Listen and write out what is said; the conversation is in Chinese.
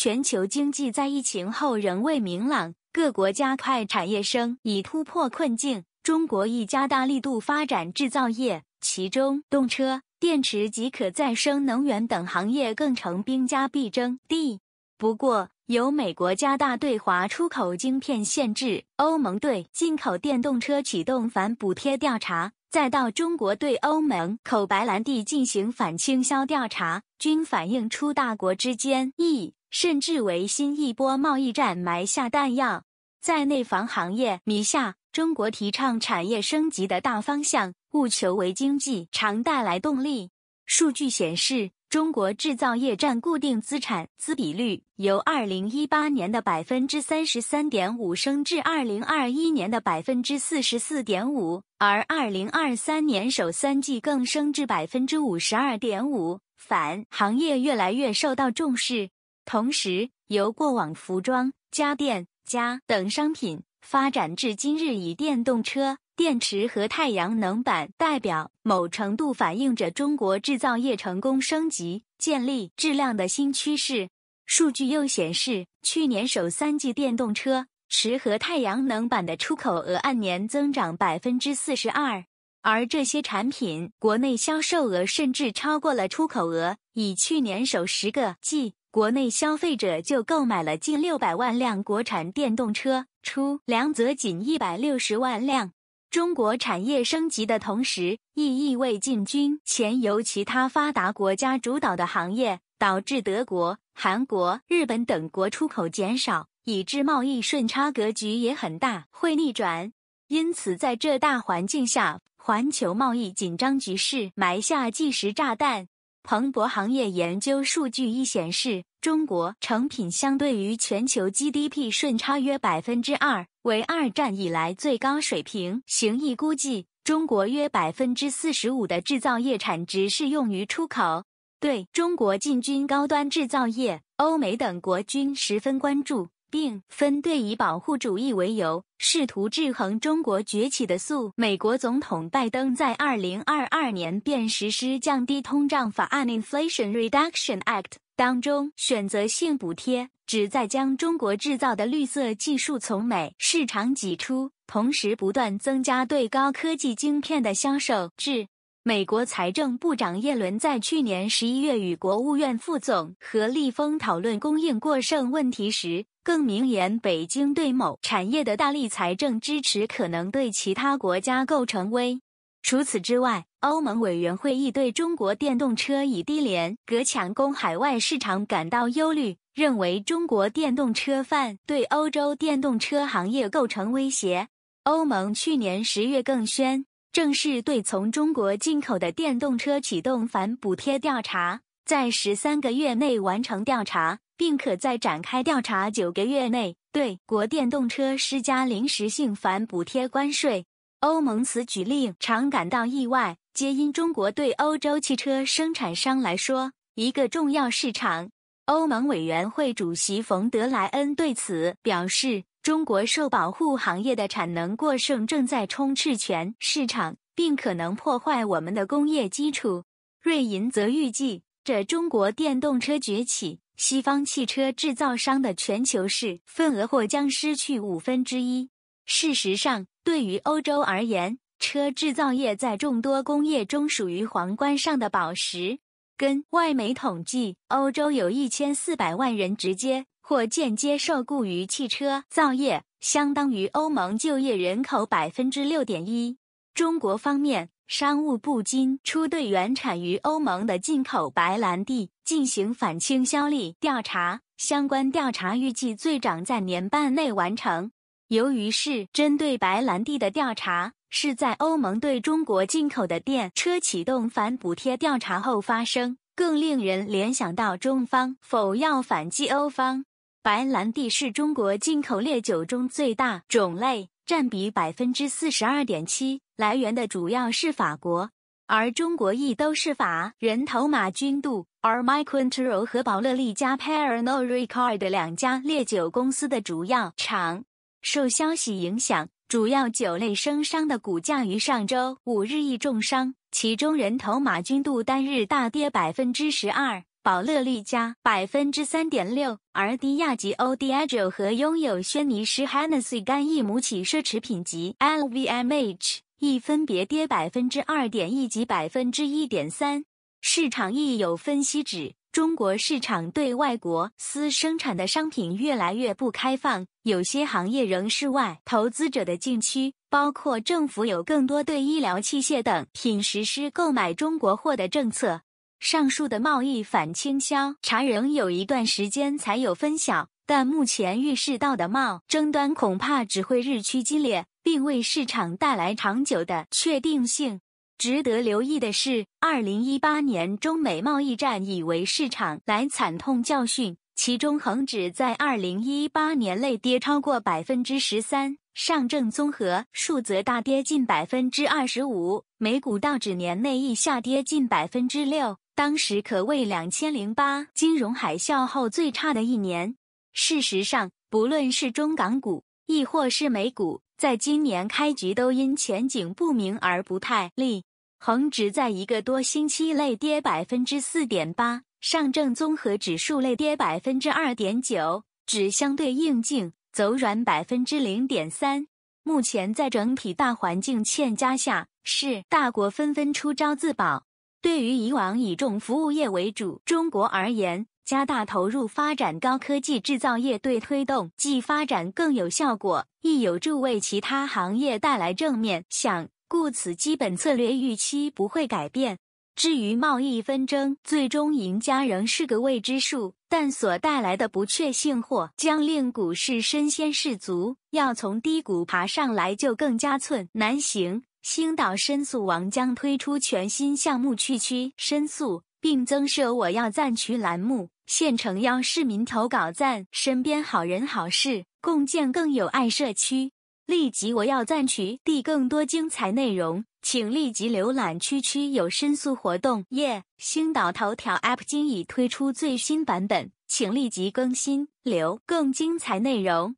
全球经济在疫情后仍未明朗，各国加快产业升级以突破困境。中国亦加大力度发展制造业，其中动车、电池及可再生能源等行业更成兵家必争地。不过，由美国加大对华出口晶片限制，欧盟对进口电动车启动反补贴调查，再到中国对欧盟口白兰地进行反倾销调查，均反映出大国之间。e 甚至为新一波贸易战埋下弹药。在内防行业，迷下中国提倡产业升级的大方向，务求为经济常带来动力。数据显示，中国制造业占固定资产资比率由二零一八年的百分之三十三点五升至二零二一年的百分之四十四点五，而二零二三年首三季更升至百分之五十二点五，反行业越来越受到重视。同时，由过往服装、家电、家等商品发展至今日以电动车、电池和太阳能板代表，某程度反映着中国制造业成功升级、建立质量的新趋势。数据又显示，去年首三季电动车、池和太阳能板的出口额按年增长百分之四十二，而这些产品国内销售额甚至超过了出口额，以去年首十个季。国内消费者就购买了近六百万辆国产电动车，出梁则仅一百六十万辆。中国产业升级的同时，亦意味进军前由其他发达国家主导的行业，导致德国、韩国、日本等国出口减少，以致贸易顺差格局也很大会逆转。因此，在这大环境下，环球贸易紧张局势埋下计时炸弹。彭博行业研究数据亦显示。中国成品相对于全球 GDP 顺差约百分之二，为二战以来最高水平。行义估计，中国约百分之四十五的制造业产值是用于出口。对中国进军高端制造业，欧美等国均十分关注，并分对以保护主义为由，试图制衡中国崛起的速。美国总统拜登在二零二二年便实施降低通胀法案 （Inflation Reduction Act）。当中选择性补贴旨在将中国制造的绿色技术从美市场挤出，同时不断增加对高科技晶片的销售。至美国财政部长耶伦在去年十一月与国务院副总何立峰讨论供应过剩问题时，更名言：北京对某产业的大力财政支持可能对其他国家构成威。除此之外，欧盟委员会亦对中国电动车以低廉隔格抢攻海外市场感到忧虑，认为中国电动车犯对欧洲电动车行业构成威胁。欧盟去年十月更宣正式对从中国进口的电动车启动反补贴调查，在十三个月内完成调查，并可在展开调查九个月内对国电动车施加临时性反补贴关税。欧盟此举令常感到意外，皆因中国对欧洲汽车生产商来说一个重要市场。欧盟委员会主席冯德莱恩对此表示：“中国受保护行业的产能过剩正在充斥全市场，并可能破坏我们的工业基础。”瑞银则预计，这中国电动车崛起，西方汽车制造商的全球市份额或将失去五分之一。事实上。对于欧洲而言，车制造业在众多工业中属于皇冠上的宝石。跟外媒统计，欧洲有一千四百万人直接或间接受雇于汽车造业，相当于欧盟就业人口百分之六点一。中国方面，商务部今初对原产于欧盟的进口白兰地进行反倾销力调查，相关调查预计最长在年半内完成。由于是针对白兰地的调查，是在欧盟对中国进口的电车启动反补贴调查后发生，更令人联想到中方否要反击欧方。白兰地是中国进口烈酒中最大种类，占比百分之四十二点七，来源的主要是法国，而中国亦都是法人头马君度、而 m 阿尔 t 昆 r o 和保乐利加、Pernod Ricard 两家烈酒公司的主要厂。受消息影响，主要酒类生商的股价于上周五日益重伤，其中人头马均度单日大跌百分之十二，宝乐利加百分之三点六，而迪亚吉欧 （Diageo） 和拥有轩尼诗 （Hennessy） 干邑母企奢侈品级 LVMH 亦分别跌百分之二点一及百分之一点三。市场亦有分析指。中国市场对外国私生产的商品越来越不开放，有些行业仍是外投资者的禁区，包括政府有更多对医疗器械等品实施购买中国货的政策。上述的贸易反倾销查仍有一段时间才有分晓，但目前预示到的贸争端恐怕只会日趋激烈，并为市场带来长久的确定性。值得留意的是，二零一八年中美贸易战已为市场来惨痛教训，其中恒指在二零一八年内跌超过百分之十三，上证综合数则大跌近百分之二十五，美股道指年内亦下跌近百分之六，当时可谓两千零八金融海啸后最差的一年。事实上，不论是中港股亦或是美股，在今年开局都因前景不明而不太利。恒指在一个多星期内跌百分之四点八，上证综合指数类跌百分之二点九，指相对应净走软百分之零点三。目前在整体大环境欠佳下，是大国纷纷出招自保。对于以往以重服务业为主中国而言，加大投入发展高科技制造业，对推动既发展更有效果，亦有助为其他行业带来正面向。故此，基本策略预期不会改变。至于贸易纷争，最终赢家仍是个未知数，但所带来的不确定性或将令股市身先士卒。要从低谷爬上来，就更加寸难行。星岛申诉王将推出全新项目“去区申诉”，并增设“我要赞区”栏目，现诚邀市民投稿赞身边好人好事，共建更有爱社区。立即我要赞取，递更多精彩内容，请立即浏览区区有申诉活动。耶！星岛头条 App 今已推出最新版本，请立即更新，留更精彩内容。